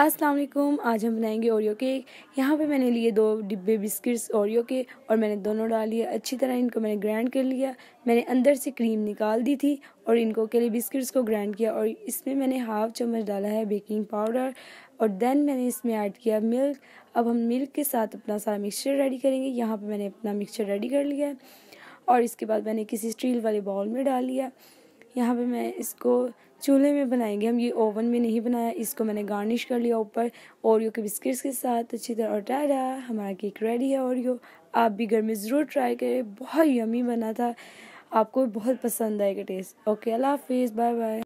अस्सलाम वालेकुम आज हम बनाएंगे ओरियो केक यहाँ पे मैंने लिए दो डिब्बे बिस्किट्स ओरियो के और मैंने दोनों डाल लिए अच्छी तरह इनको मैंने ग्राइंड कर लिया मैंने अंदर से क्रीम निकाल दी थी और इनको के लिए बिस्किट्स को ग्राइंड किया और इसमें मैंने हाफ चम्मच डाला है बेकिंग पाउडर और देन मैंने इसमें ऐड किया मिल्क अब हम मिल्क के साथ अपना सारा मिक्सचर रेडी करेंगे यहाँ पर मैंने अपना मिक्सचर रेडी कर लिया और इसके बाद मैंने किसी स्टील वाले बाउल में डाल लिया यहाँ पे मैं इसको चूल्हे में बनाएंगे हम ये ओवन में नहीं बनाया इसको मैंने गार्निश कर लिया ऊपर ओरियो के बिस्किट्स के साथ अच्छी तरह और टाटा हमारा केक रेडी है ओरियो आप भी घर में ज़रूर ट्राई करें बहुत यमी बना था आपको बहुत पसंद आएगा टेस्ट ओके अल्लाह हाफिज़ बाय बाय